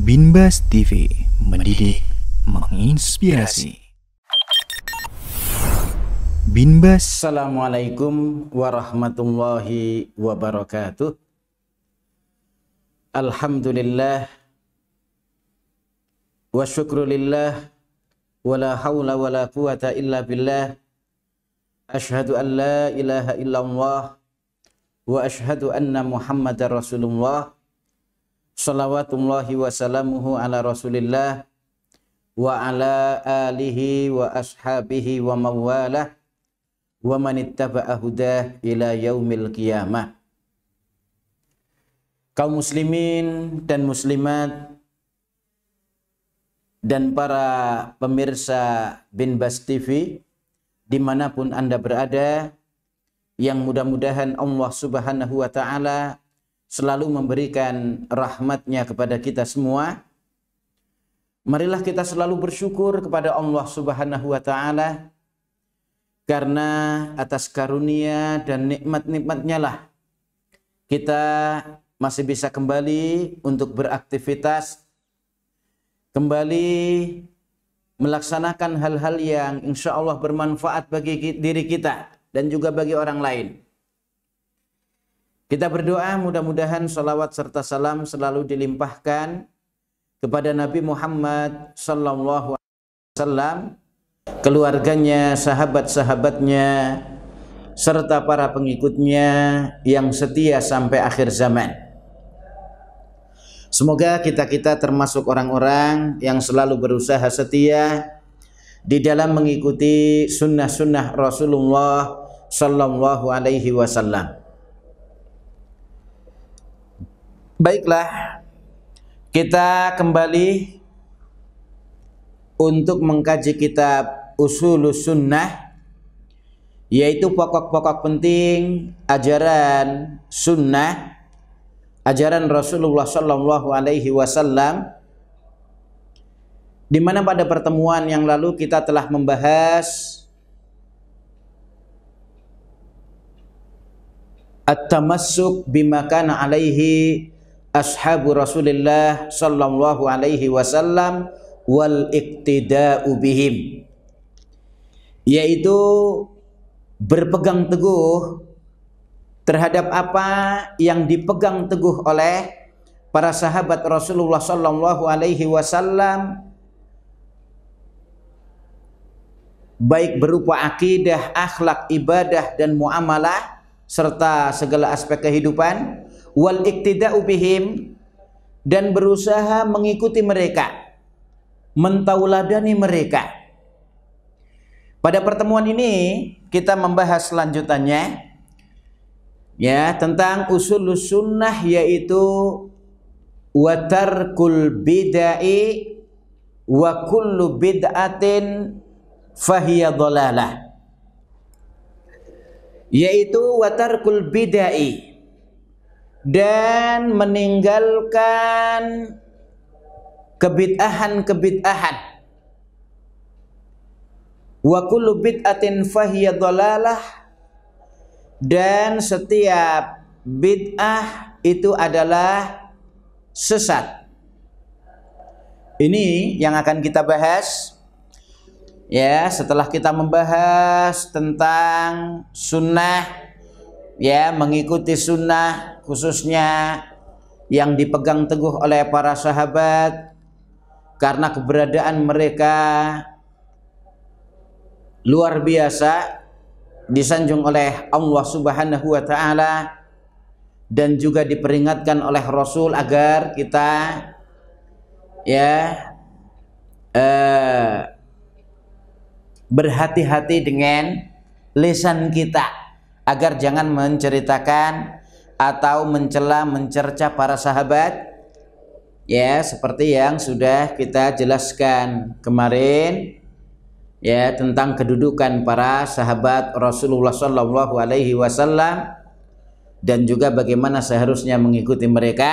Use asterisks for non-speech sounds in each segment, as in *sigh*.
Binbas TV mendidik, menginspirasi. Binbas. Assalamualaikum warahmatullahi wabarakatuh. Alhamdulillah wa syukru lillah wa la hawla wa la quwata illa billah. Ashhadu an la ilaha illallah wa ashhadu anna Muhammadar Rasulullah Salawatullahi wasalamuhu ala rasulillah wa ala alihi wa ashabihi wa mawalah wa man ittaba'a hudah ila yaumil qiyamah. Kaum muslimin dan muslimat dan para pemirsa Bin Bas TV dimanapun Anda berada yang mudah-mudahan Allah Subhanahu wa taala selalu memberikan rahmatnya kepada kita semua. Marilah kita selalu bersyukur kepada Allah Subhanahu wa taala karena atas karunia dan nikmat-nikmatnya lah kita masih bisa kembali untuk beraktivitas kembali melaksanakan hal-hal yang insya Allah bermanfaat bagi diri kita dan juga bagi orang lain. Kita berdoa mudah-mudahan salawat serta salam selalu dilimpahkan kepada Nabi Muhammad sallallahu alaihi wasallam, keluarganya, sahabat-sahabatnya, serta para pengikutnya yang setia sampai akhir zaman. Semoga kita-kita termasuk orang-orang yang selalu berusaha setia di dalam mengikuti sunnah-sunnah Rasulullah sallallahu alaihi wasallam. Baiklah, kita kembali untuk mengkaji kitab Usulus Sunnah yaitu pokok-pokok penting ajaran sunnah ajaran Rasulullah Shallallahu Alaihi Wasallam di mana pada pertemuan yang lalu kita telah membahas at-tamassuk bima alaihi ashabu Rasulillah sallallahu alaihi wasallam wal iktida'u bihim yaitu berpegang teguh terhadap apa yang dipegang teguh oleh para sahabat Rasulullah sallallahu alaihi wasallam baik berupa akidah, akhlak, ibadah dan muamalah serta segala aspek kehidupan wal iktida'u bihim dan berusaha mengikuti mereka mentauladani mereka pada pertemuan ini kita membahas lanjutannya ya tentang usul sunnah yaitu watarkul bidai wa kullu bid'atin fahiya dhalalah yaitu watarkul bidai dan meninggalkan kebid'ahan-kebid'ahan. Wa kullu bid'atin dhalalah dan setiap bid'ah itu adalah sesat. Ini yang akan kita bahas ya setelah kita membahas tentang sunnah ya mengikuti sunnah khususnya yang dipegang teguh oleh para sahabat karena keberadaan mereka luar biasa disanjung oleh Allah Subhanahu wa taala dan juga diperingatkan oleh Rasul agar kita ya eh, berhati-hati dengan lisan kita agar jangan menceritakan atau mencela mencerca para sahabat ya seperti yang sudah kita jelaskan kemarin ya tentang kedudukan para sahabat Rasulullah Shallallahu Alaihi Wasallam dan juga bagaimana seharusnya mengikuti mereka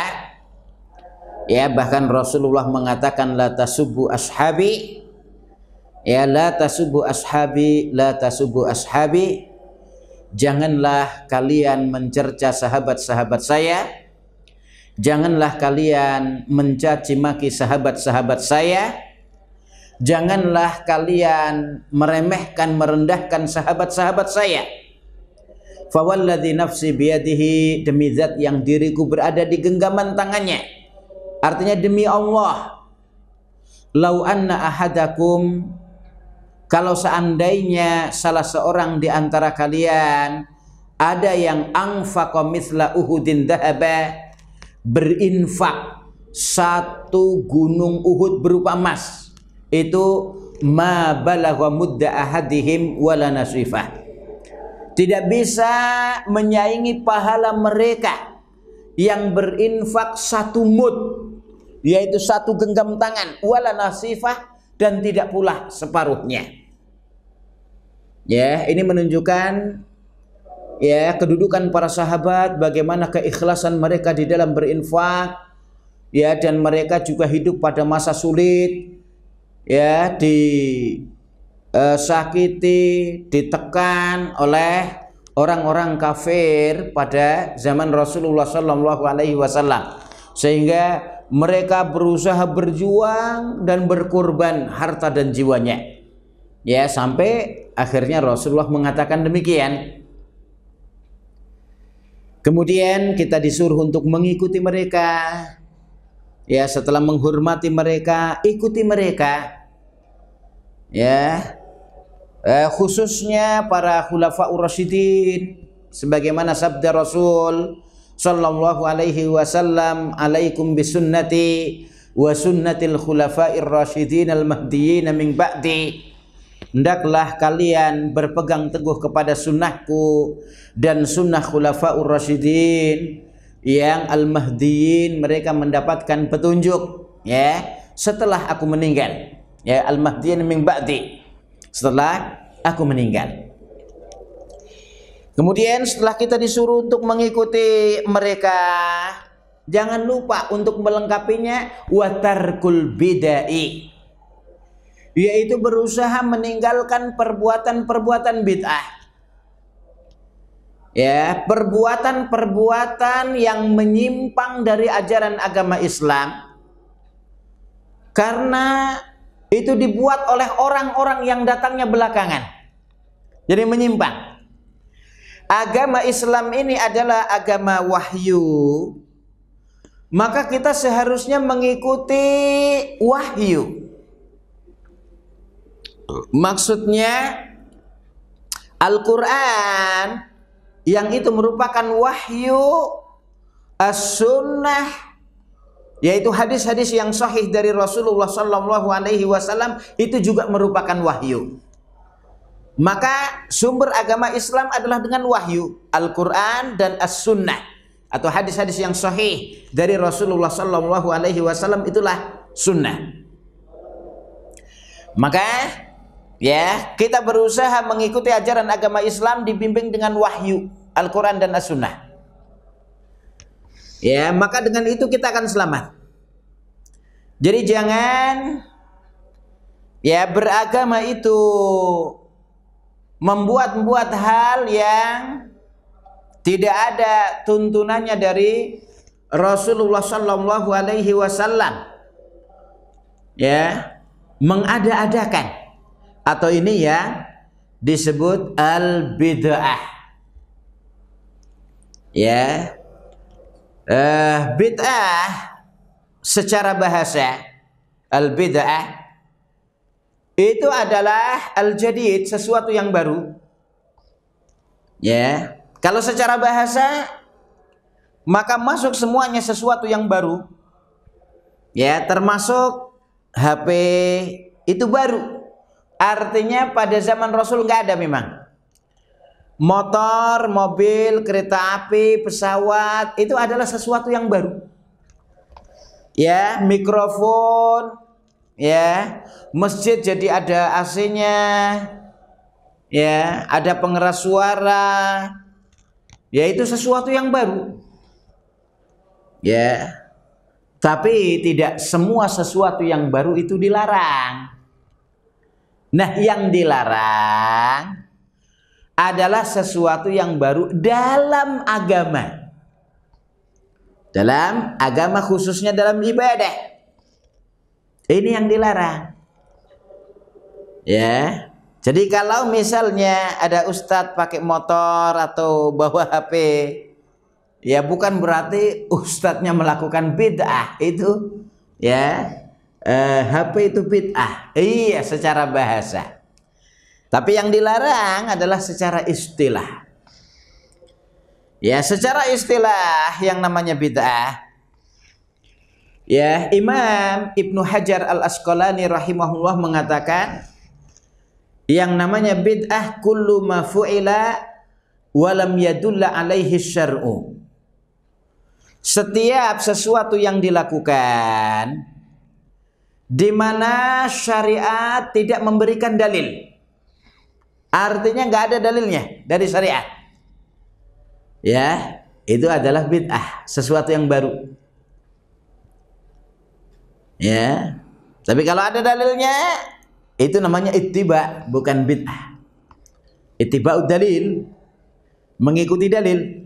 ya bahkan Rasulullah mengatakan la tasubu ashabi ya la tasubu ashabi la tasubu ashabi janganlah kalian mencerca sahabat-sahabat saya janganlah kalian mencaci maki sahabat-sahabat saya janganlah kalian meremehkan merendahkan sahabat-sahabat saya fawalladhi nafsi biyadihi demi zat yang diriku berada di genggaman tangannya artinya demi Allah lau anna ahadakum kalau seandainya salah seorang di antara kalian ada yang angfaqa mithla Uhudin dahaba berinfak satu gunung Uhud berupa emas itu ma balagha mudda ahadihim wala nasifah tidak bisa menyaingi pahala mereka yang berinfak satu mud yaitu satu genggam tangan wala nasifah dan tidak pula separuhnya. Ya, ini menunjukkan ya kedudukan para sahabat, bagaimana keikhlasan mereka di dalam berinfak, ya dan mereka juga hidup pada masa sulit, ya di eh, sakiti, ditekan oleh orang-orang kafir pada zaman Rasulullah Shallallahu Alaihi Wasallam, sehingga mereka berusaha berjuang dan berkorban harta dan jiwanya. Ya, sampai akhirnya Rasulullah mengatakan demikian. Kemudian kita disuruh untuk mengikuti mereka. Ya, setelah menghormati mereka, ikuti mereka. Ya. Eh, khususnya para khulafaur rasyidin sebagaimana sabda Rasul sallallahu alaihi wasallam alaikum bisunnati wa sunnatil khulafair rasyidin al mahdiyin min ba'di hendaklah kalian berpegang teguh kepada sunnahku dan sunnah khulafaur rasyidin yang al mahdiyin mereka mendapatkan petunjuk ya setelah aku meninggal ya al mahdiyin min ba'di setelah aku meninggal Kemudian setelah kita disuruh untuk mengikuti mereka, jangan lupa untuk melengkapinya watarkul bidai. Yaitu berusaha meninggalkan perbuatan-perbuatan bid'ah. Ya, perbuatan-perbuatan yang menyimpang dari ajaran agama Islam. Karena itu dibuat oleh orang-orang yang datangnya belakangan. Jadi menyimpang agama Islam ini adalah agama wahyu, maka kita seharusnya mengikuti wahyu. Maksudnya Al-Qur'an yang itu merupakan wahyu as-sunnah yaitu hadis-hadis yang sahih dari Rasulullah sallallahu alaihi wasallam itu juga merupakan wahyu. Maka sumber agama Islam adalah dengan wahyu, Al-Qur'an dan As-Sunnah atau hadis-hadis yang sahih dari Rasulullah sallallahu alaihi wasallam itulah sunnah. Maka ya, kita berusaha mengikuti ajaran agama Islam dibimbing dengan wahyu, Al-Qur'an dan As-Sunnah. Ya, maka dengan itu kita akan selamat. Jadi jangan ya beragama itu membuat-buat hal yang tidak ada tuntunannya dari Rasulullah Shallallahu Alaihi Wasallam ya mengada-adakan atau ini ya disebut al bid'ah ya eh, bid'ah secara bahasa al bid'ah itu adalah al-jadid, sesuatu yang baru. Ya. Kalau secara bahasa maka masuk semuanya sesuatu yang baru. Ya, termasuk HP itu baru. Artinya pada zaman Rasul nggak ada memang. Motor, mobil, kereta api, pesawat itu adalah sesuatu yang baru. Ya, mikrofon, ya masjid jadi ada AC-nya ya ada pengeras suara ya itu sesuatu yang baru ya tapi tidak semua sesuatu yang baru itu dilarang nah yang dilarang adalah sesuatu yang baru dalam agama dalam agama khususnya dalam ibadah ini yang dilarang. Ya. Jadi kalau misalnya ada ustadz pakai motor atau bawa HP, ya bukan berarti ustadznya melakukan bid'ah itu, ya eh, HP itu bid'ah. Iya, secara bahasa. Tapi yang dilarang adalah secara istilah. Ya, secara istilah yang namanya bid'ah Ya, Imam Ibnu Hajar Al-Asqalani rahimahullah mengatakan yang namanya bid'ah kullu ma fu'ila wa lam yadulla alaihi syar'u. Setiap sesuatu yang dilakukan di mana syariat tidak memberikan dalil. Artinya nggak ada dalilnya dari syariat. Ya, itu adalah bid'ah, sesuatu yang baru. Ya. Tapi kalau ada dalilnya, itu namanya ittiba, bukan bid'ah. ittiba dalil mengikuti dalil.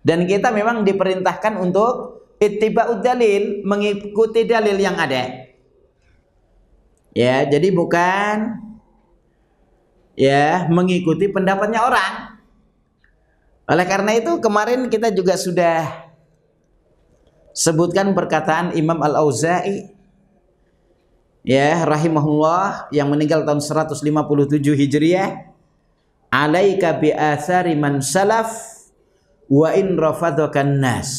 Dan kita memang diperintahkan untuk ittiba dalil, mengikuti dalil yang ada. Ya, jadi bukan ya mengikuti pendapatnya orang. Oleh karena itu kemarin kita juga sudah sebutkan perkataan Imam Al-Auza'i ya rahimahullah yang meninggal tahun 157 Hijriah alaika bi athari man salaf wa in rafadhakan nas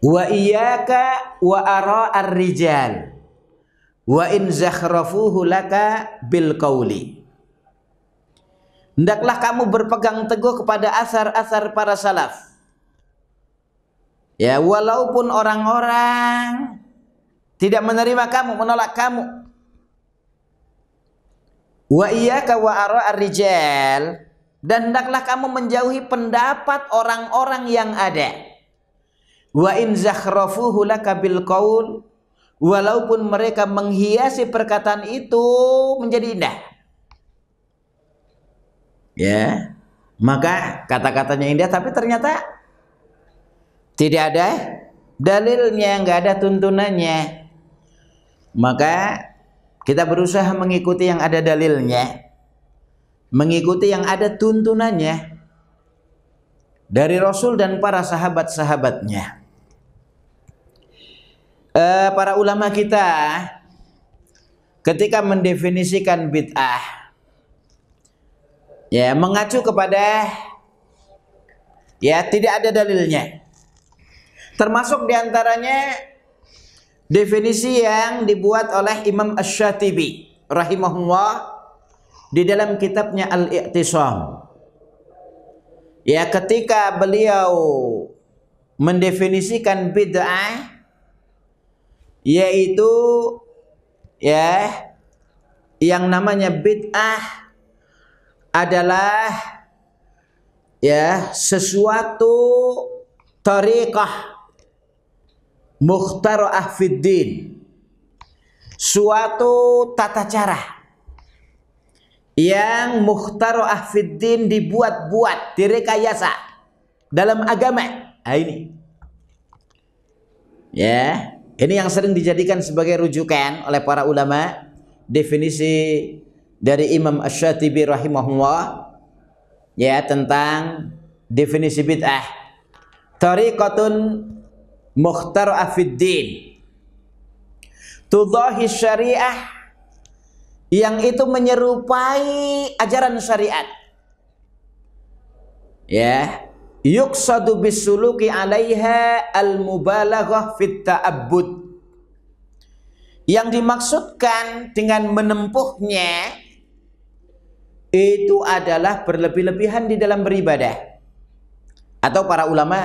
wa iyyaka wa ara ar-rijal wa in zakhrafuhu laka bil qawli Hendaklah kamu berpegang teguh kepada asar-asar para salaf. Ya, walaupun orang-orang tidak menerima kamu, menolak kamu. Wa iyyaka wa ara ar-rijal dan hendaklah kamu menjauhi pendapat orang-orang yang ada. Wa in zakhrafuhu hula bil qaul walaupun mereka menghiasi perkataan itu menjadi indah. Ya. Maka kata-katanya indah tapi ternyata tidak ada dalilnya, nggak ada tuntunannya maka kita berusaha mengikuti yang ada dalilnya mengikuti yang ada tuntunannya dari Rasul dan para sahabat-sahabatnya e, para ulama kita ketika mendefinisikan bid'ah ya mengacu kepada ya tidak ada dalilnya termasuk diantaranya Definisi yang dibuat oleh Imam Ash-Shatibi rahimahullah di dalam kitabnya Al-Iqtisam. Ya ketika beliau mendefinisikan bid'ah yaitu ya yang namanya bid'ah adalah ya sesuatu tariqah mukhtar ahfiddin suatu tata cara yang mukhtar ahfiddin dibuat-buat direkayasa dalam agama nah, ini ya ini yang sering dijadikan sebagai rujukan oleh para ulama definisi dari Imam Ash-Shatibi rahimahullah ya tentang definisi bid'ah tariqatun mukhtar afiddin tudahi syariah yang itu menyerupai ajaran syariat ya yuksadu bisuluki alaiha al mubalaghah fit ta'abbud yang dimaksudkan dengan menempuhnya itu adalah berlebih-lebihan di dalam beribadah atau para ulama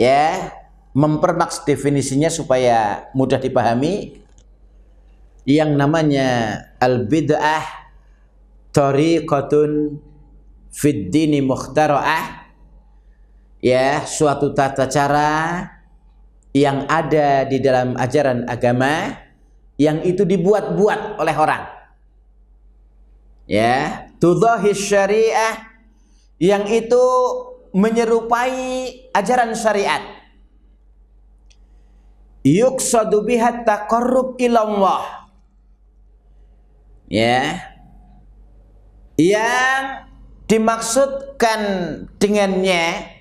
ya mempermaks definisinya supaya mudah dipahami yang namanya al bid'ah tariqatun fid dini mukhtara'ah ya suatu tata cara yang ada di dalam ajaran agama yang itu dibuat-buat oleh orang ya tudhahi syariah yang itu menyerupai ajaran syariat yuksadu biha taqarrub ilallah ya yang dimaksudkan dengannya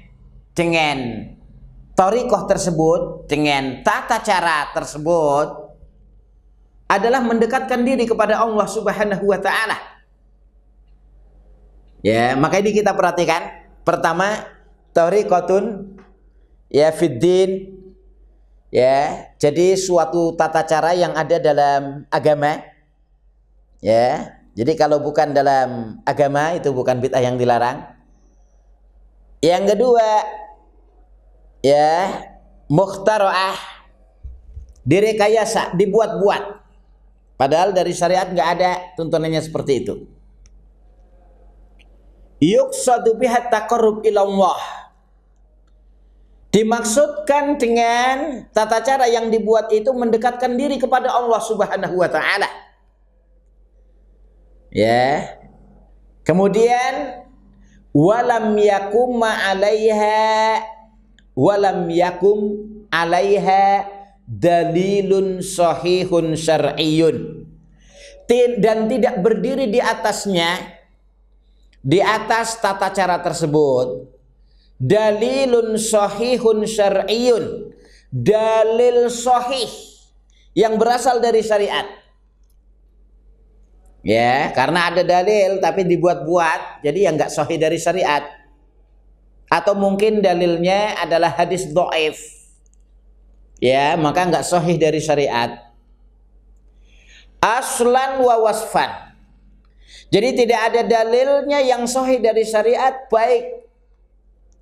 dengan torikoh tersebut dengan tata cara tersebut adalah mendekatkan diri kepada Allah subhanahu wa ta'ala ya maka ini kita perhatikan pertama torikotun ya fiddin ya jadi suatu tata cara yang ada dalam agama ya jadi kalau bukan dalam agama itu bukan bid'ah yang dilarang yang kedua ya muhtaroah direkayasa dibuat-buat padahal dari syariat nggak ada tuntunannya seperti itu Yuk, satu pihak taqarrub ilallah Dimaksudkan dengan tata cara yang dibuat itu mendekatkan diri kepada Allah Subhanahu wa taala. Ya. Kemudian walam yakum alaiha walam yakum alaiha dalilun sahihun syar'iyyun. Dan tidak berdiri di atasnya di atas tata cara tersebut dalilun sahihun syar'iyun dalil sahih yang berasal dari syariat ya karena ada dalil tapi dibuat-buat jadi yang nggak sahih dari syariat atau mungkin dalilnya adalah hadis do'if ya maka nggak sahih dari syariat aslan wa wasfan jadi tidak ada dalilnya yang sahih dari syariat baik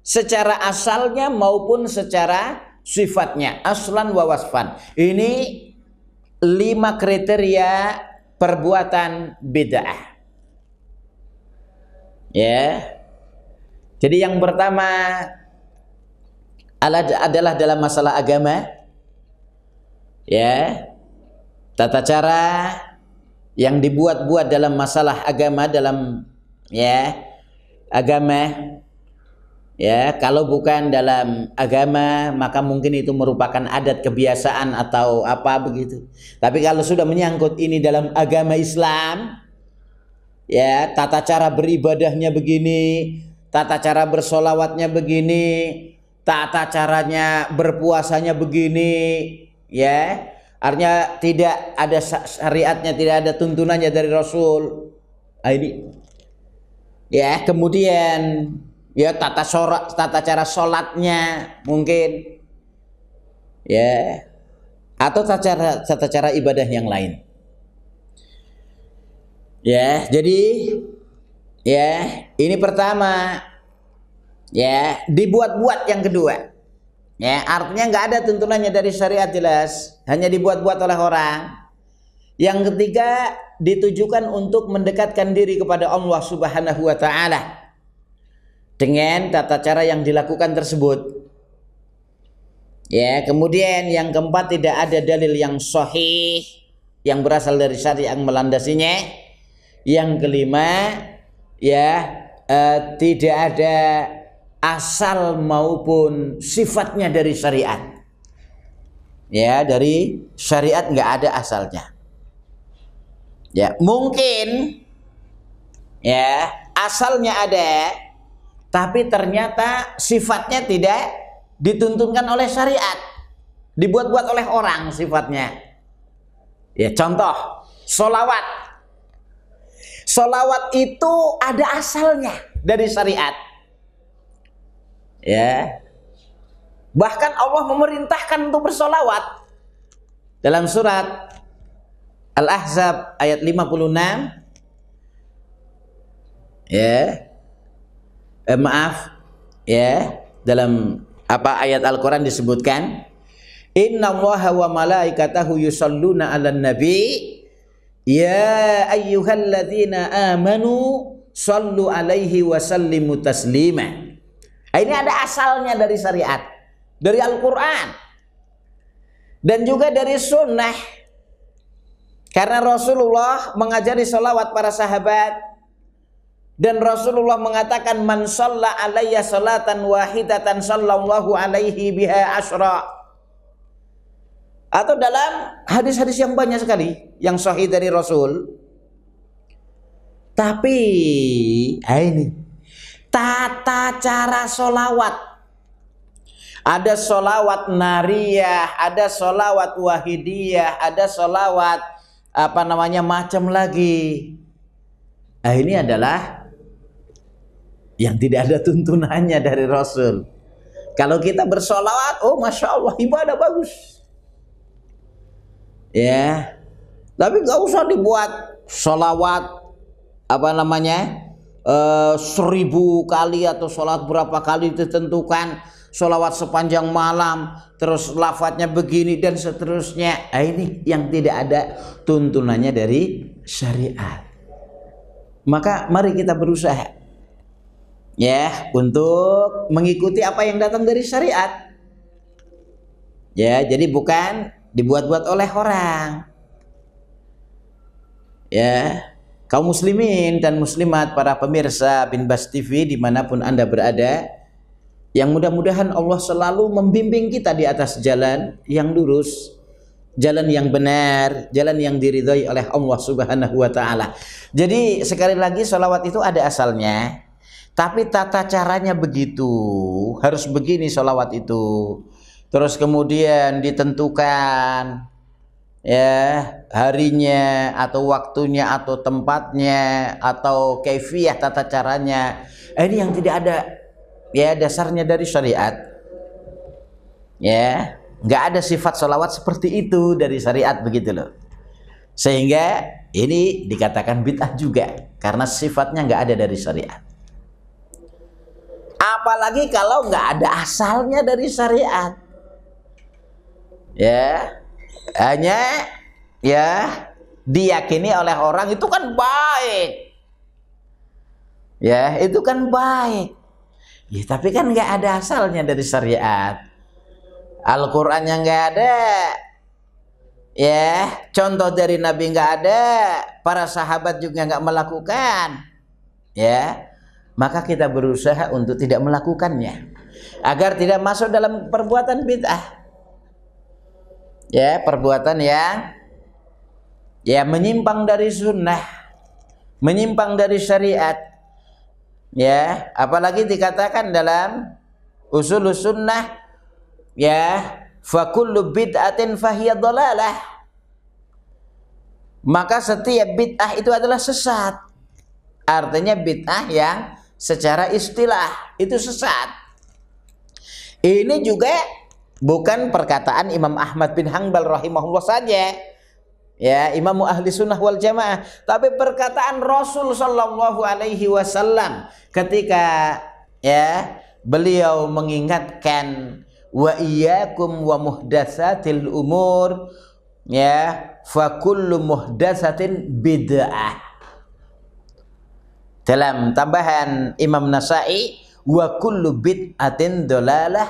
secara asalnya maupun secara sifatnya aslan wa wasfan. Ini lima kriteria perbuatan bid'ah. Ya. Jadi yang pertama adalah dalam masalah agama. Ya. Tata cara yang dibuat-buat dalam masalah agama dalam ya agama ya kalau bukan dalam agama maka mungkin itu merupakan adat kebiasaan atau apa begitu tapi kalau sudah menyangkut ini dalam agama Islam ya tata cara beribadahnya begini tata cara bersolawatnya begini tata caranya berpuasanya begini ya artinya tidak ada syariatnya tidak ada tuntunannya dari Rasul ah, ini ya kemudian ya tata sorak tata cara sholatnya mungkin ya atau tata cara tata cara ibadah yang lain ya jadi ya ini pertama ya dibuat-buat yang kedua ya artinya nggak ada tuntunannya dari syariat jelas hanya dibuat-buat oleh orang yang ketiga ditujukan untuk mendekatkan diri kepada Allah Subhanahu wa taala dengan tata cara yang dilakukan tersebut. Ya, kemudian yang keempat tidak ada dalil yang sahih yang berasal dari syariat yang melandasinya. Yang kelima, ya eh, tidak ada asal maupun sifatnya dari syariat. Ya, dari syariat nggak ada asalnya. Ya, mungkin ya asalnya ada tapi ternyata sifatnya tidak dituntunkan oleh syariat dibuat-buat oleh orang sifatnya ya contoh solawat solawat itu ada asalnya dari syariat ya bahkan Allah memerintahkan untuk bersolawat dalam surat Al-Ahzab ayat 56 ya eh, maaf ya dalam apa ayat Al-Qur'an disebutkan Inna wa malaikatahu yusalluna 'alan nabi ya ayyuhalladzina amanu sallu alaihi wa sallimu taslima. Ah, ini ada asalnya dari syariat, dari Al-Qur'an dan juga dari sunnah. Karena Rasulullah mengajari sholawat para sahabat dan Rasulullah mengatakan man shalla alayya salatan wahidatan sallallahu alaihi biha asra. Atau dalam hadis-hadis yang banyak sekali yang sahih dari Rasul. Tapi ah ini tata cara solawat ada solawat nariyah, ada solawat wahidiyah, ada solawat apa namanya macam lagi. Nah, ini adalah yang tidak ada tuntunannya dari Rasul. Kalau kita bersolawat, oh masya Allah ibadah bagus, ya. Tapi nggak usah dibuat solawat apa namanya uh, seribu kali atau sholat berapa kali ditentukan sholawat sepanjang malam terus lafadznya begini dan seterusnya nah, ini yang tidak ada tuntunannya dari syariat maka mari kita berusaha ya untuk mengikuti apa yang datang dari syariat ya jadi bukan dibuat-buat oleh orang ya kaum muslimin dan muslimat para pemirsa bin Bas TV dimanapun anda berada yang mudah-mudahan Allah selalu membimbing kita di atas jalan yang lurus jalan yang benar, jalan yang diridhoi oleh Allah Subhanahu wa taala. Jadi sekali lagi sholawat itu ada asalnya, tapi tata caranya begitu, harus begini sholawat itu. Terus kemudian ditentukan ya harinya atau waktunya atau tempatnya atau kefiah tata caranya. Eh, ini yang tidak ada ya dasarnya dari syariat. Ya, nggak ada sifat sholawat seperti itu dari syariat begitu loh. Sehingga ini dikatakan bid'ah juga karena sifatnya nggak ada dari syariat. Apalagi kalau nggak ada asalnya dari syariat. Ya, hanya ya diyakini oleh orang itu kan baik. Ya, itu kan baik. Ya, tapi kan nggak ada asalnya dari syariat. Al-Quran yang nggak ada, ya contoh dari Nabi nggak ada, para sahabat juga nggak melakukan, ya maka kita berusaha untuk tidak melakukannya agar tidak masuk dalam perbuatan bid'ah ya perbuatan yang ya menyimpang dari sunnah menyimpang dari syariat ya apalagi dikatakan dalam usul sunnah ya fakullu bid'atin fahiya dolalah maka setiap bid'ah itu adalah sesat artinya bid'ah yang secara istilah itu sesat. Ini juga bukan perkataan Imam Ahmad bin Hanbal rahimahullah saja. Ya, Imam Ahli Sunnah wal Jamaah, tapi perkataan Rasul sallallahu alaihi wasallam ketika ya beliau mengingatkan wa iyyakum wa muhdatsatil umur ya fa kullu muhdatsatin bid'ah dalam tambahan Imam Nasai, wa kullu bid'atin dolalah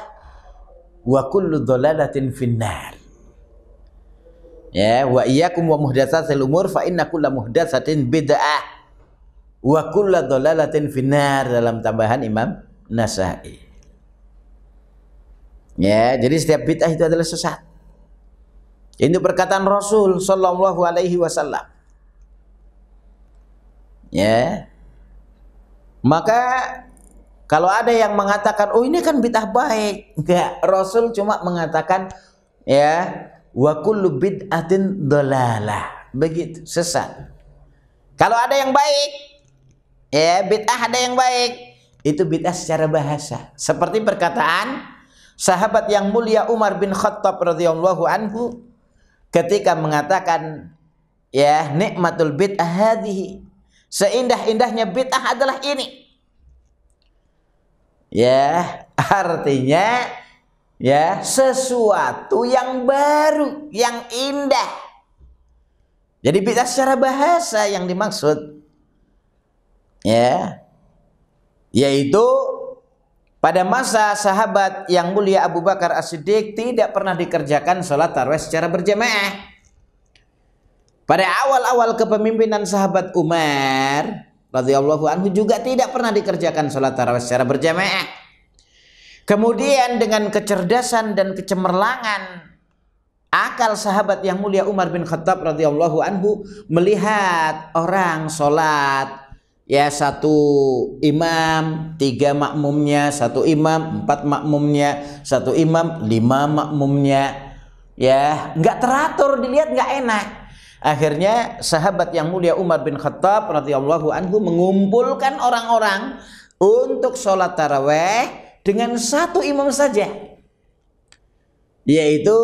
wa kullu dolalatin finnar. Ya, wa iyyakum wa muhdatsatil umur fa inna kulla muhdatsatin bid'ah wa kulla dolalatin finnar dalam tambahan Imam Nasai. Ya, jadi setiap bid'ah itu adalah sesat. Ini perkataan Rasul sallallahu alaihi wasallam. Ya, maka kalau ada yang mengatakan, oh ini kan bid'ah baik. Enggak, Rasul cuma mengatakan, ya, wa kullu bid'atin dolalah. Begitu, sesat. Kalau ada yang baik, ya bid'ah ada yang baik. Itu bid'ah secara bahasa. Seperti perkataan sahabat yang mulia Umar bin Khattab radhiyallahu anhu ketika mengatakan ya nikmatul bid'ah Seindah-indahnya bid'ah adalah ini. Ya, artinya ya sesuatu yang baru, yang indah. Jadi bid'ah secara bahasa yang dimaksud. Ya. Yaitu pada masa sahabat yang mulia Abu Bakar As-Siddiq tidak pernah dikerjakan sholat tarwih secara berjamaah. Pada awal-awal kepemimpinan sahabat Umar radhiyallahu anhu juga tidak pernah dikerjakan sholat tarawih secara berjamaah. Kemudian dengan kecerdasan dan kecemerlangan akal sahabat yang mulia Umar bin Khattab radhiyallahu anhu melihat orang sholat ya satu imam tiga makmumnya satu imam empat makmumnya satu imam lima makmumnya ya nggak teratur dilihat nggak enak Akhirnya sahabat yang mulia Umar bin Khattab radhiyallahu anhu mengumpulkan orang-orang untuk sholat taraweh dengan satu imam saja, yaitu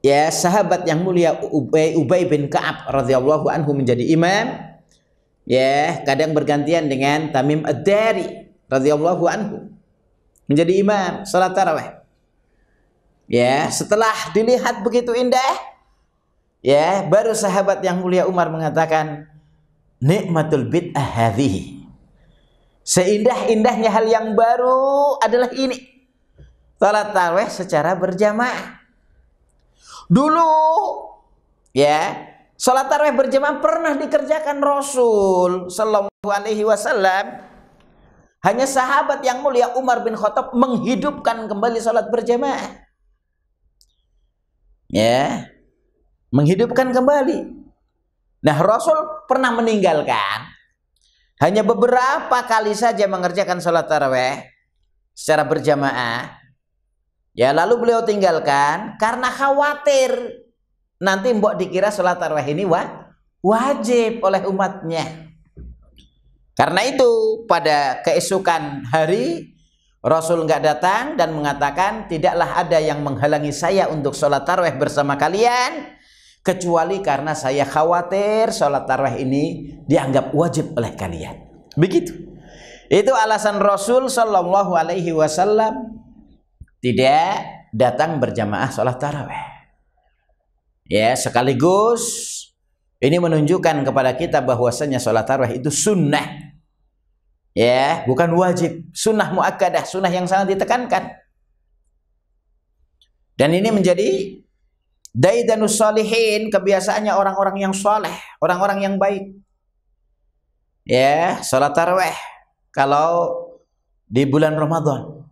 ya sahabat yang mulia Ubay, Ubay bin Kaab radhiyallahu anhu menjadi imam, ya kadang bergantian dengan Tamim Ad-Dari radhiyallahu anhu menjadi imam sholat taraweh. Ya setelah dilihat begitu indah, Ya, baru sahabat yang mulia Umar mengatakan nikmatul bid'ah hadhihi. Seindah-indahnya hal yang baru adalah ini. Salat tarawih secara berjamaah. Dulu ya, salat tarawih berjamaah pernah dikerjakan Rasul sallallahu alaihi wasallam. Hanya sahabat yang mulia Umar bin Khattab menghidupkan kembali salat berjamaah. Ya, menghidupkan kembali. Nah, Rasul pernah meninggalkan hanya beberapa kali saja mengerjakan sholat tarawih secara berjamaah. Ya, lalu beliau tinggalkan karena khawatir nanti mbok dikira sholat tarawih ini wah, wajib oleh umatnya. Karena itu pada keesokan hari Rasul nggak datang dan mengatakan tidaklah ada yang menghalangi saya untuk sholat tarawih bersama kalian kecuali karena saya khawatir sholat tarawih ini dianggap wajib oleh kalian. Begitu. Itu alasan Rasul Shallallahu Alaihi Wasallam tidak datang berjamaah sholat tarawih. Ya, sekaligus ini menunjukkan kepada kita bahwasanya sholat tarawih itu sunnah. Ya, bukan wajib. Sunnah muakkadah, sunnah yang sangat ditekankan. Dan ini menjadi Daidanus salihin kebiasaannya orang-orang yang soleh, orang-orang yang baik. Ya, salat tarawih kalau di bulan Ramadan.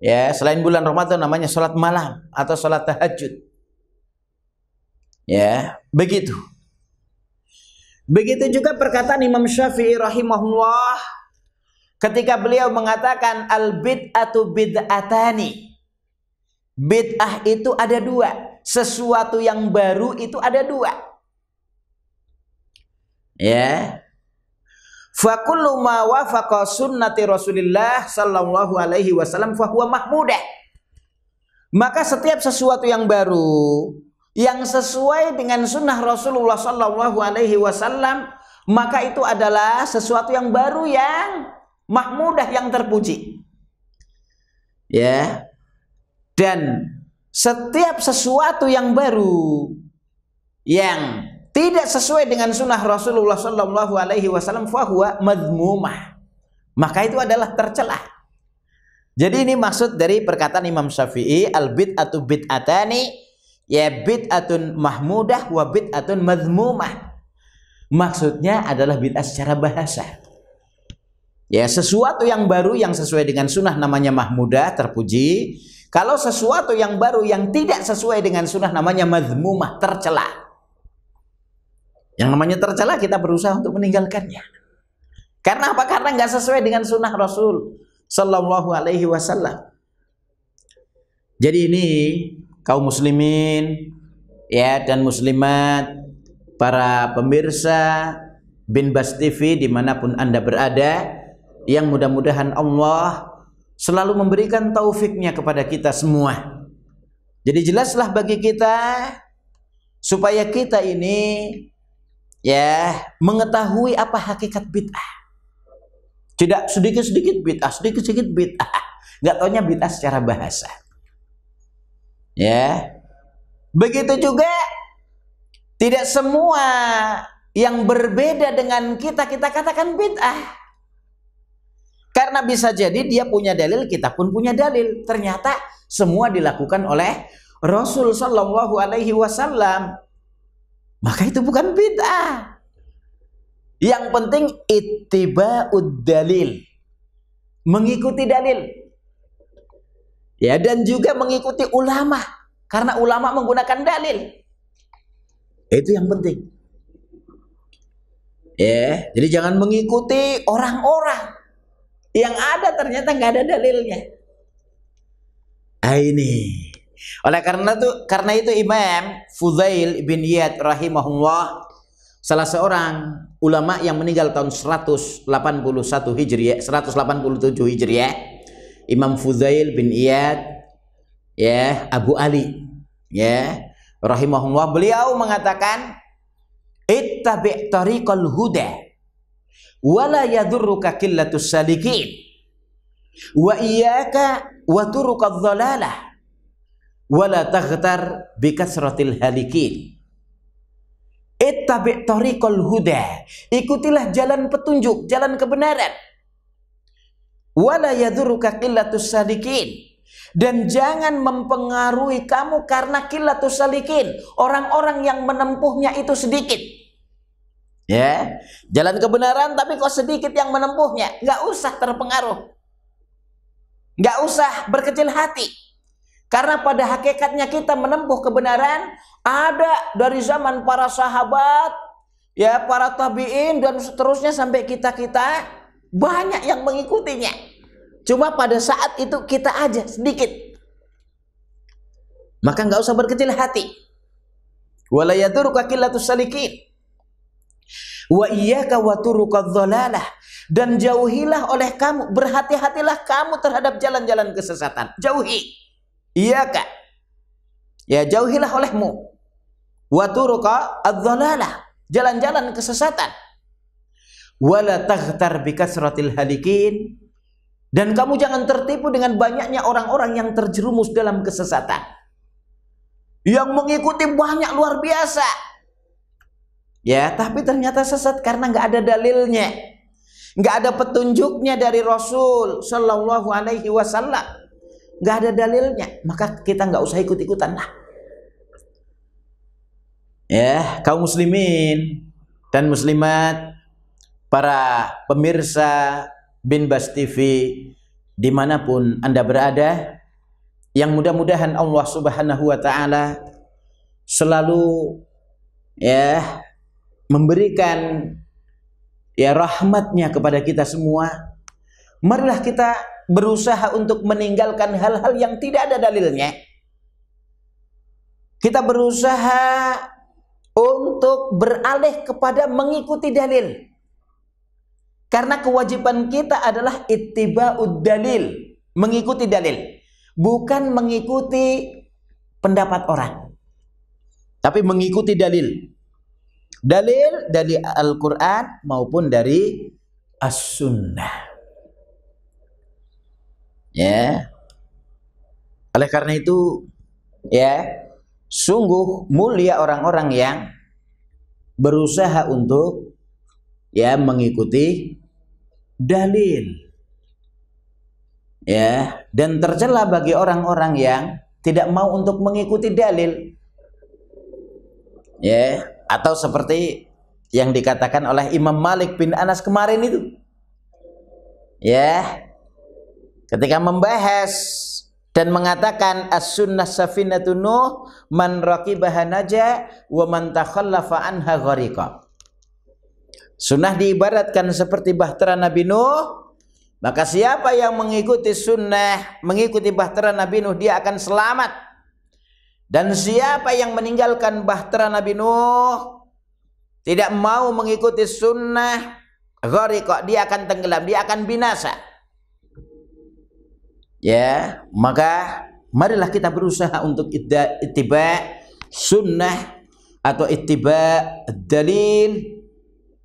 Ya, selain bulan Ramadan namanya salat malam atau salat tahajud. Ya, begitu. Begitu juga perkataan Imam Syafi'i rahimahullah ketika beliau mengatakan al bid'atu bid'atani. Bid'ah itu ada dua sesuatu yang baru itu ada dua. Ya. Fakullu ma wafaqa sunnati Rasulillah sallallahu alaihi wasallam fahuwa mahmudah. Maka setiap sesuatu yang baru yang sesuai dengan sunnah Rasulullah sallallahu alaihi wasallam maka itu adalah sesuatu yang baru yang mahmudah yang terpuji. Ya. Dan setiap sesuatu yang baru yang tidak sesuai dengan sunnah Rasulullah Shallallahu Alaihi Wasallam fahuwa madmumah maka itu adalah tercelah jadi ini maksud dari perkataan Imam Syafi'i al atau bid atani ya bid atun mahmudah wa atun madmumah maksudnya adalah bid'ah secara bahasa ya sesuatu yang baru yang sesuai dengan sunnah namanya mahmudah terpuji kalau sesuatu yang baru yang tidak sesuai dengan sunnah namanya madhumah, tercela. Yang namanya tercela kita berusaha untuk meninggalkannya. Karena apa? Karena nggak sesuai dengan sunnah Rasul Sallallahu Alaihi Wasallam. Jadi ini kaum muslimin ya dan muslimat, para pemirsa Bin Bas TV dimanapun anda berada, yang mudah-mudahan Allah selalu memberikan taufiknya kepada kita semua. Jadi jelaslah bagi kita supaya kita ini ya mengetahui apa hakikat bid'ah. Tidak sedikit-sedikit bid'ah, sedikit-sedikit bid'ah. Gak taunya bid'ah secara bahasa. Ya. Begitu juga tidak semua yang berbeda dengan kita kita katakan bid'ah. Karena bisa jadi dia punya dalil, kita pun punya dalil. Ternyata semua dilakukan oleh Rasul Shallallahu Alaihi Wasallam. Maka itu bukan bid'ah. Yang penting ittiba'ud dalil. Mengikuti dalil. Ya, dan juga mengikuti ulama karena ulama menggunakan dalil. Itu yang penting. Ya, jadi jangan mengikuti orang-orang yang ada ternyata nggak ada dalilnya. Nah, ini. Oleh karena itu, karena itu Imam Fudail bin Yad rahimahullah salah seorang ulama yang meninggal tahun 181 Hijriah, 187 Hijriah. Imam Fudail bin Iyad ya Abu Ali ya rahimahullah beliau mengatakan ittabi' tariqal huda wala yadurruka qillatus salikin wa iyyaka wa turuqadh dhalalah wala taghtar bikasratil halikin ittabi' tariqal huda ikutilah jalan petunjuk jalan kebenaran wala yadurruka qillatus salikin dan jangan mempengaruhi kamu karena kilatus salikin orang-orang yang menempuhnya itu sedikit Ya, jalan kebenaran tapi kok sedikit yang menempuhnya. Nggak usah terpengaruh. Nggak usah berkecil hati. Karena pada hakikatnya kita menempuh kebenaran ada dari zaman para sahabat, ya para tabiin dan seterusnya sampai kita-kita banyak yang mengikutinya. Cuma pada saat itu kita aja sedikit. Maka nggak usah berkecil hati. kakilatus salikin Wa iyyaka wa dhalalah dan jauhilah oleh kamu, berhati-hatilah kamu terhadap jalan-jalan kesesatan. Jauhi. Iyyaka. Ya, jauhilah olehmu. Wa turuqadh-dhalalah, jalan-jalan kesesatan. Wala taghtar bikasratil halikin dan kamu jangan tertipu dengan banyaknya orang-orang yang terjerumus dalam kesesatan. Yang mengikuti banyak luar biasa Ya, tapi ternyata sesat karena nggak ada dalilnya. Nggak ada petunjuknya dari Rasul Shallallahu Alaihi Wasallam. Nggak ada dalilnya, maka kita nggak usah ikut-ikutan lah. Ya, kaum muslimin dan muslimat, para pemirsa Bin Bas TV dimanapun Anda berada, yang mudah-mudahan Allah Subhanahu wa taala selalu ya memberikan ya rahmatnya kepada kita semua marilah kita berusaha untuk meninggalkan hal-hal yang tidak ada dalilnya kita berusaha untuk beralih kepada mengikuti dalil karena kewajiban kita adalah ittiba'ud dalil mengikuti dalil bukan mengikuti pendapat orang tapi mengikuti dalil dalil dari Al-Quran maupun dari As-Sunnah. Ya. Oleh karena itu, ya, sungguh mulia orang-orang yang berusaha untuk ya mengikuti dalil. Ya, dan tercela bagi orang-orang yang tidak mau untuk mengikuti dalil. Ya, atau seperti yang dikatakan oleh Imam Malik bin Anas kemarin itu. Ya. Ketika membahas dan mengatakan as-sunnah safinatu nuh man raqibaha naja wa man takhallafa anha ghariqa. Sunnah diibaratkan seperti bahtera Nabi Nuh, maka siapa yang mengikuti sunnah, mengikuti bahtera Nabi Nuh, dia akan selamat. Dan siapa yang meninggalkan bahtera Nabi Nuh tidak mau mengikuti sunnah kok dia akan tenggelam, dia akan binasa. Ya, maka marilah kita berusaha untuk ittiba sunnah atau ittiba dalil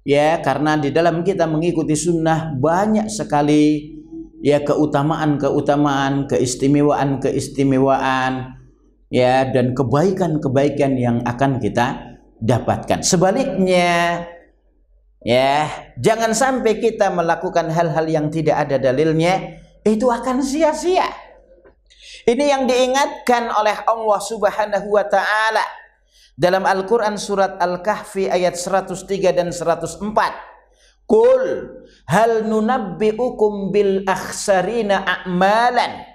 ya karena di dalam kita mengikuti sunnah banyak sekali ya keutamaan-keutamaan, keistimewaan-keistimewaan ya dan kebaikan-kebaikan yang akan kita dapatkan. Sebaliknya ya, jangan sampai kita melakukan hal-hal yang tidak ada dalilnya itu akan sia-sia. Ini yang diingatkan oleh Allah Subhanahu wa taala dalam Al-Qur'an surat Al-Kahfi ayat 103 dan 104. Kul hal nunabbi'ukum bil akhsarina a'malan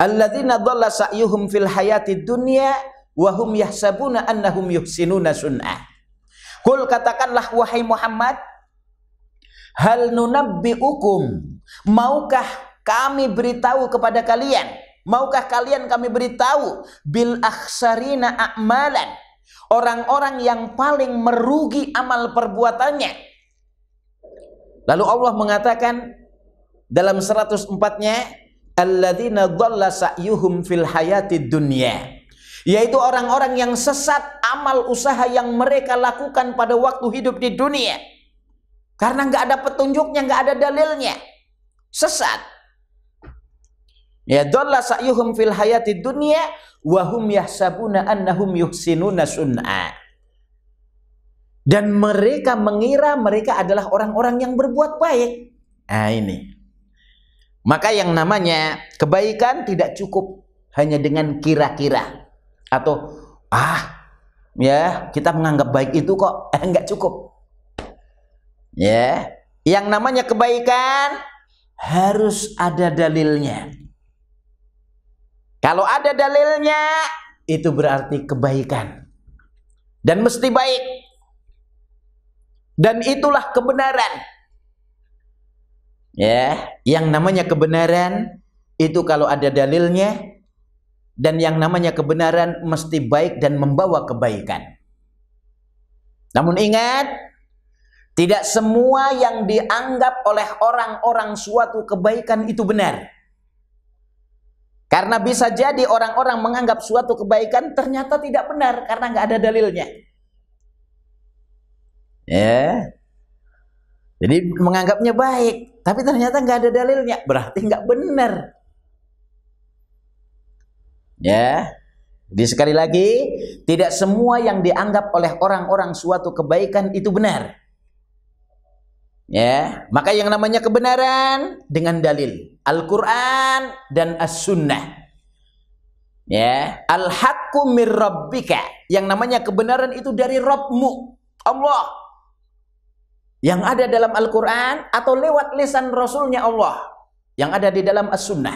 Alladzina dhalla sa'yuhum fil hayati dunya wa hum yahsabuna annahum yuhsinuna sunnah. Kul katakanlah wahai Muhammad, hal nunabbiukum, maukah kami beritahu kepada kalian? Maukah kalian kami beritahu bil akhsarina a'malan? Orang-orang yang paling merugi amal perbuatannya. Lalu Allah mengatakan dalam 104-nya, alladzina dhalla sa'yuhum fil hayati dunya yaitu orang-orang yang sesat amal usaha yang mereka lakukan pada waktu hidup di dunia karena nggak ada petunjuknya nggak ada dalilnya sesat ya dhalla sa'yuhum fil hayati dunya wa hum yahsabuna annahum yuhsinuna sun'a dan mereka mengira mereka adalah orang-orang yang berbuat baik nah ini maka yang namanya kebaikan tidak cukup hanya dengan kira-kira atau ah ya kita menganggap baik itu kok *laughs* eh, nggak cukup ya yang namanya kebaikan harus ada dalilnya kalau ada dalilnya itu berarti kebaikan dan mesti baik dan itulah kebenaran Ya, yang namanya kebenaran itu kalau ada dalilnya dan yang namanya kebenaran mesti baik dan membawa kebaikan. Namun ingat, tidak semua yang dianggap oleh orang-orang suatu kebaikan itu benar. Karena bisa jadi orang-orang menganggap suatu kebaikan ternyata tidak benar karena nggak ada dalilnya. Ya. Jadi menganggapnya baik, tapi ternyata nggak ada dalilnya, berarti nggak benar. Ya, jadi sekali lagi, tidak semua yang dianggap oleh orang-orang suatu kebaikan itu benar. Ya, maka yang namanya kebenaran dengan dalil Al-Qur'an dan As-Sunnah. Ya, al hakku mir Yang namanya kebenaran itu dari Rabbmu, Allah yang ada dalam Al-Quran atau lewat lisan Rasulnya Allah yang ada di dalam As-Sunnah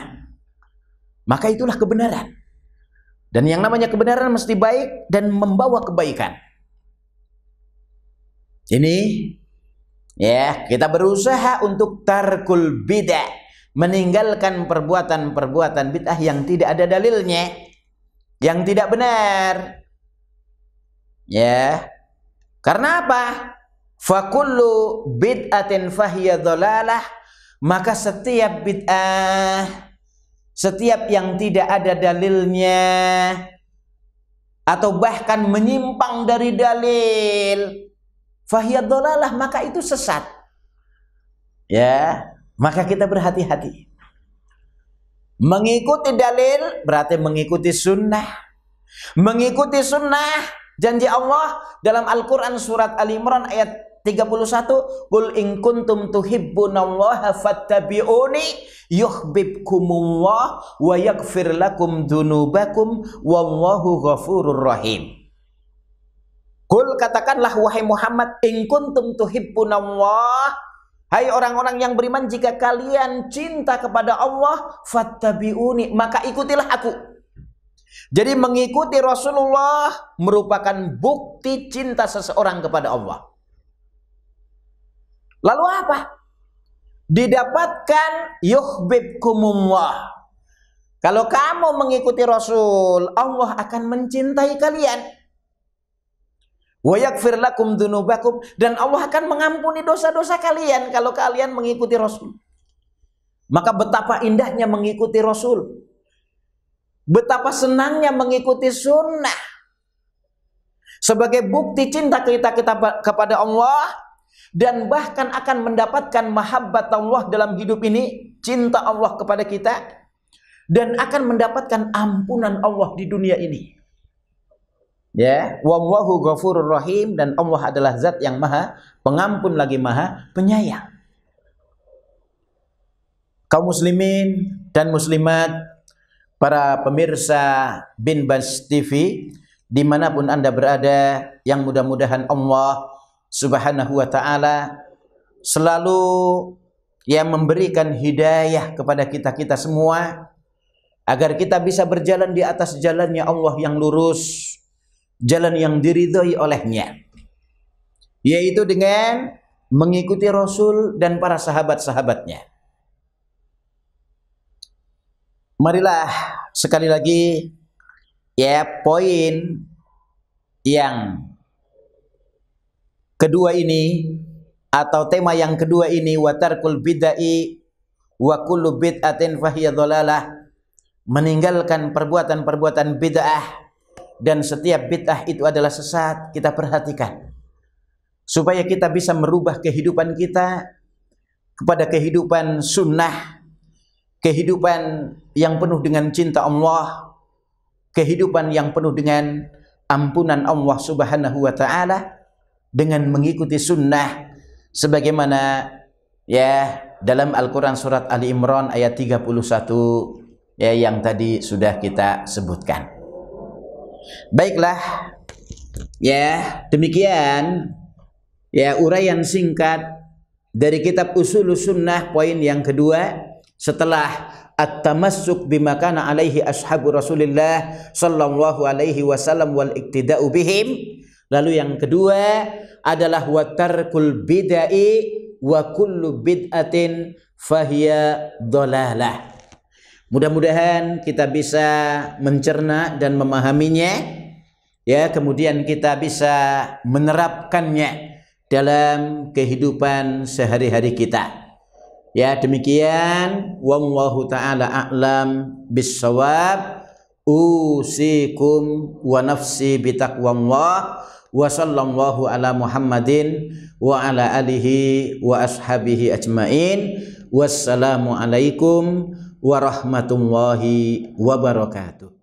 maka itulah kebenaran dan yang namanya kebenaran mesti baik dan membawa kebaikan ini ya kita berusaha untuk tarkul bid'ah meninggalkan perbuatan-perbuatan bid'ah yang tidak ada dalilnya yang tidak benar ya karena apa Fakullu bid'atin fahiyya dhalalah maka setiap bid'ah setiap yang tidak ada dalilnya atau bahkan menyimpang dari dalil fahiyya dhalalah maka itu sesat ya maka kita berhati-hati mengikuti dalil berarti mengikuti sunnah mengikuti sunnah janji Allah dalam Al-Quran surat Al-Imran ayat 31 Qul in kuntum tuhibbunallaha fattabi'uni yuhibbukumullah wa yaghfir lakum dzunubakum wallahu ghafurur rahim. Qul katakanlah wahai Muhammad in kuntum tuhibbunallah hai orang-orang yang beriman jika kalian cinta kepada Allah fattabi'uni maka ikutilah aku. Jadi mengikuti Rasulullah merupakan bukti cinta seseorang kepada Allah. Lalu apa? Didapatkan yuhbibkumullah. Kalau kamu mengikuti Rasul, Allah akan mencintai kalian. Wa lakum dunubakum. Dan Allah akan mengampuni dosa-dosa kalian kalau kalian mengikuti Rasul. Maka betapa indahnya mengikuti Rasul. Betapa senangnya mengikuti sunnah. Sebagai bukti cinta kita, kita kepada Allah, dan bahkan akan mendapatkan mahabbat Allah dalam hidup ini, cinta Allah kepada kita dan akan mendapatkan ampunan Allah di dunia ini. Ya, wallahu ghafurur rahim dan Allah adalah zat yang maha pengampun lagi maha penyayang. Kaum muslimin dan muslimat, para pemirsa Bin Bas TV dimanapun Anda berada, yang mudah-mudahan Allah Subhanahu wa taala selalu yang memberikan hidayah kepada kita-kita semua agar kita bisa berjalan di atas jalannya Allah yang lurus, jalan yang diridhoi olehnya. Yaitu dengan mengikuti Rasul dan para sahabat-sahabatnya. Marilah sekali lagi ya poin yang kedua ini atau tema yang kedua ini watarkul bidai wa kullu bid'atin fahiya meninggalkan perbuatan-perbuatan bid'ah dan setiap bid'ah itu adalah sesat kita perhatikan supaya kita bisa merubah kehidupan kita kepada kehidupan sunnah kehidupan yang penuh dengan cinta Allah kehidupan yang penuh dengan ampunan Allah Subhanahu wa taala dengan mengikuti sunnah sebagaimana ya dalam Al-Quran surat Ali Imran ayat 31 ya yang tadi sudah kita sebutkan. Baiklah ya demikian ya uraian singkat dari kitab Usul Sunnah poin yang kedua setelah at-tamassuk bima kana alaihi ashabu Rasulillah sallallahu alaihi wasallam wal iktida'u bihim Lalu yang kedua adalah wa tarkul bid'ai wa kullu bid'atin fahiya dhalalah. Mudah-mudahan kita bisa mencerna dan memahaminya ya kemudian kita bisa menerapkannya dalam kehidupan sehari-hari kita ya demikian wallahu taala a'lam bissawab usikum wa nafsi bitaqwallah wa sallallahu ala Muhammadin wa ala alihi wa ashabihi ajmain wassalamu alaikum warahmatullahi wabarakatuh